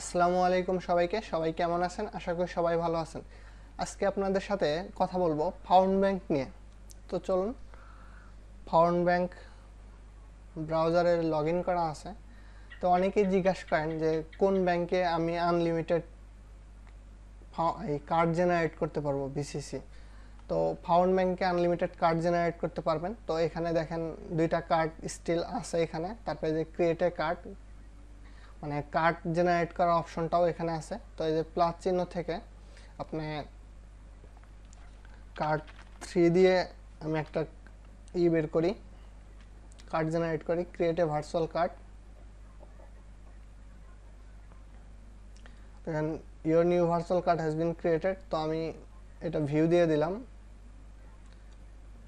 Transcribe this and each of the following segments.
আসসালামু আলাইকুম সবাইকে সবাই কেমন আছেন আশা করি সবাই ভালো আছেন আজকে আপনাদের সাথে কথা বলবো ফাউন্ড ব্যাংক নিয়ে তো চলুন ফাউন্ড ব্যাংক ব্রাউজারে লগ ইন করা আছে তো অনেকেই জিজ্ঞাসা করেন যে কোন ব্যাংকে আমি আনলিমিটেড এই কার্ড জেনারেট করতে পারবো বিসিসি তো ফাউন্ড ব্যাংকে আনলিমিটেড কার্ড জেনারেট করতে পারবেন তো এখানে দেখেন দুইটা কার্ড স্টিল আছে এখানে তারপরে যে ক্রিয়েটে কার্ড মানে কার্ড জেনারেট করার অপশনটাও এখানে আছে তো এই যে প্লাস চিহ্ন থেকে আপনি কার্ড থ্রি দিয়ে আমি একটা ই বের করি কার্ড জেনারেট করি create a virtual card your new virtual card has been created তো আমি এটা ভিউ দিয়ে দিলাম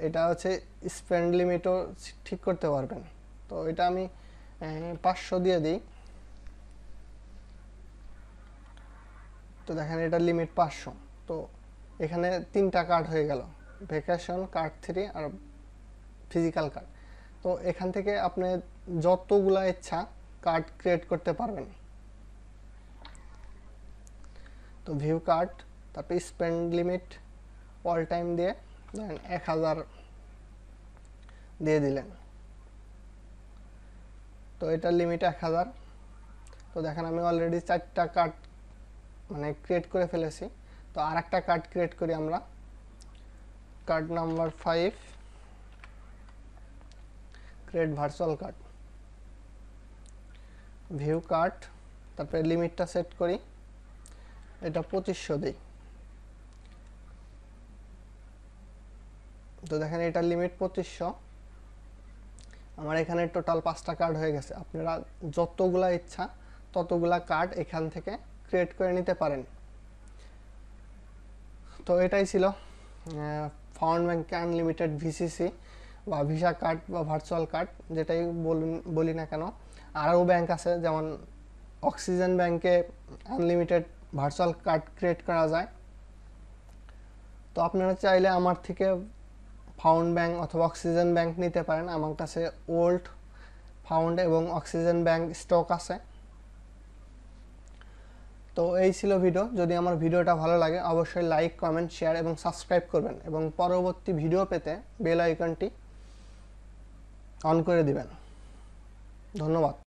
এটা হচ্ছে স্পেন্ড লিমিটও ঠিক করতে পারবেন তো এটা আমি পাঁচশো দিয়ে দিই তো দেখেন এটা লিমিট পাঁচশো তো এখানে তিনটা কার্ড হয়ে গেল ভ্যাকেশন কার্ড থ্রি আর ফিজিক্যাল কার্ড তো এখান থেকে আপনি যতগুলা ইচ্ছা কার্ড ক্রিয়েট করতে পারবেন তো ভিউ কার্ড তারপর স্পেন্ড লিমিট অল টাইম দিয়ে ধরেন এক হাজার দিয়ে দিলেন তো এটার লিমিট এক হাজার তো দেখেন আমি অলরেডি চারটা কার্ড মানে ক্রিয়েট করে ফেলেছি তো আর একটা কার্ড ক্রিয়েট করি আমরা card number five create virtual card view card তারপরে লিমিটটা সেট করি এটা পঁচিশশো দিই তো দেখেন এটার লিমিট পঁচিশশো আমার এখানে টোটাল পাঁচটা কার্ড হয়ে গেছে আপনারা যতগুলা ইচ্ছা ততগুলা কার্ড এখান থেকে ক্রিয়েট করে নিতে পারেন তো এটাই ছিল ফাউন্ড ব্যাংকে আনলিমিটেড ভিসিসি বা ভিসা কার্ড বা ভার্চুয়াল কার্ড যেটাই বলুন বলি না কেন আরও ব্যাঙ্ক আছে যেমন অক্সিজেন ব্যাঙ্কে আনলিমিটেড ভার্চুয়াল কার্ড ক্রিয়েট করা যায় তো আপনারা চাইলে আমার থেকে ফাউন্ড ব্যাঙ্ক অথবা অক্সিজেন ব্যাঙ্ক নিতে পারেন আমার কাছে ওল্ড ফাউন্ড এবং অক্সিজেন ব্যাঙ্ক স্টক আছে তো এই ছিল ভিডিও যদি আমার ভিডিওটা ভালো লাগে অবশ্যই লাইক কমেন্ট শেয়ার এবং সাবস্ক্রাইব করবেন এবং পরবর্তী ভিডিও পেতে বেল আইকনটি অন করে দিবেন ধন্যবাদ